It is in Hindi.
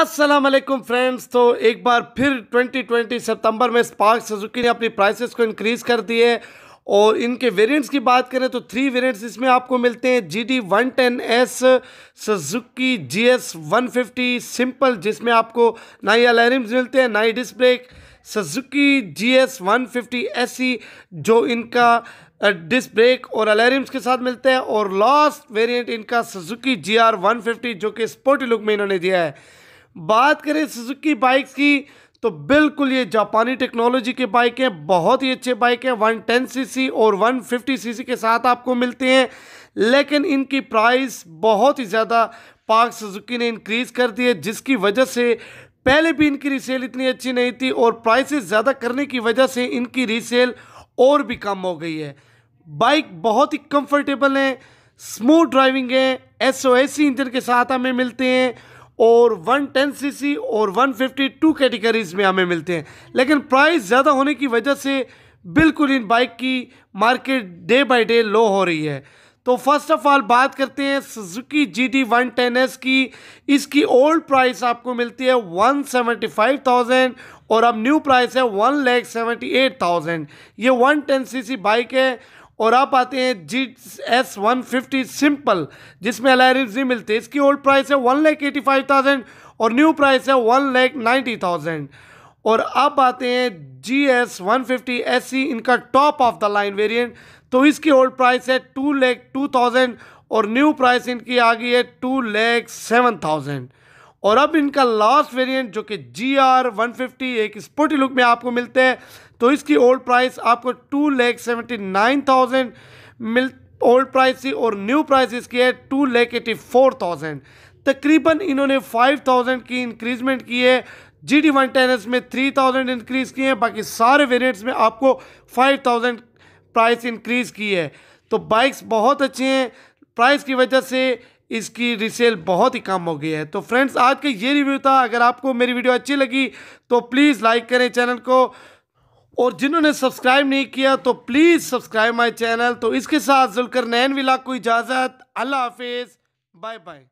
अस्सलाम वालेकुम फ्रेंड्स तो एक बार फिर 2020 सितंबर में स्पार्क सुजुकी ने अपनी प्राइसेस को इंक्रीज़ कर दिए और इनके वेरिएंट्स की बात करें तो थ्री वेरिएंट्स इसमें आपको मिलते हैं G D one ten S Suzuki G S one fifty simple जिसमें आपको ना ही अलैरिम्स मिलते हैं ना ही disc brake Suzuki G S one fifty S C जो इनका डिस्क ब्रेक और अलैरिम्स के साथ मिलते हैं और लास्ट वेरिएंट इनका Suzuki G R one fifty जो कि स्पोर्टी लुक में इन्होंने दिया है बात करें सुजुकी बाइक की तो बिल्कुल ये जापानी टेक्नोलॉजी के बाइक हैं बहुत ही अच्छे बाइक हैं 110 सीसी और 150 सीसी के साथ आपको मिलते हैं लेकिन इनकी प्राइस बहुत ही ज़्यादा पार्क सुजुकी ने इंक्रीज़ कर दी है जिसकी वजह से पहले भी इनकी रीसेल इतनी अच्छी नहीं थी और प्राइसेस ज़्यादा करने की वजह से इनकी रीसेल और भी कम हो गई है बाइक बहुत ही कम्फर्टेबल है स्मूथ ड्राइविंग है एस इंजन के साथ हमें मिलते हैं और 110 सीसी और 152 कैटेगरीज़ में हमें मिलते हैं लेकिन प्राइस ज़्यादा होने की वजह से बिल्कुल इन बाइक की market day by day low हो रही है तो फर्स्ट ऑफ ऑल बात करते हैं Suzuki G T one ten S की इसकी ओल्ड प्राइस आपको मिलती है वन सेवेंटी फाइव थाउजेंड और अब न्यू प्राइस है one lakh seventy eight thousand ये one ten C C bike है और आप आते हैं G S one fifty simple जिसमें अलायरेंस नहीं मिलते इसकी ओल्ड प्राइस है one lakh eighty five thousand और न्यू प्राइस है वन लैख नाइन्टी थाउजेंड और आप आते हैं G S one fifty S C इनका top of the line variant तो इसकी ओल्ड प्राइस है टू लैख टू थाउजेंड और न्यू प्राइस इनकी आ गई है टू लैख सेवन थाउजेंड और अब इनका लास्ट वेरिएंट जो कि जी आर वन फिफ्टी एक स्पोर्टी लुक में आपको मिलते हैं तो इसकी ओल्ड प्राइस आपको two lakh seventy nine thousand मिल ओल्ड प्राइस थी और न्यू प्राइस इसकी है टू लेख एटी फोर थाउजेंड तकरीबन इन्होंने फाइव थाउजेंड की इंक्रीजमेंट की है जी डी वन टेनस में थ्री थाउजेंड इंक्रीज़ किए हैं बाकी सारे वेरियंट्स में आपको फाइव थाउजेंड प्राइस इंक्रीज़ की है तो बाइक्स बहुत अच्छे हैं प्राइस की वजह से इसकी रिसेल बहुत ही कम हो गई है तो फ्रेंड्स आज का ये रिव्यू था अगर आपको मेरी वीडियो अच्छी लगी तो प्लीज़ लाइक करें चैनल को और जिन्होंने सब्सक्राइब नहीं किया तो प्लीज़ सब्सक्राइब माई चैनल तो इसके साथ जुलकर नैन विला को इजाज़त अल्लाह हाफिज़ बाय बाय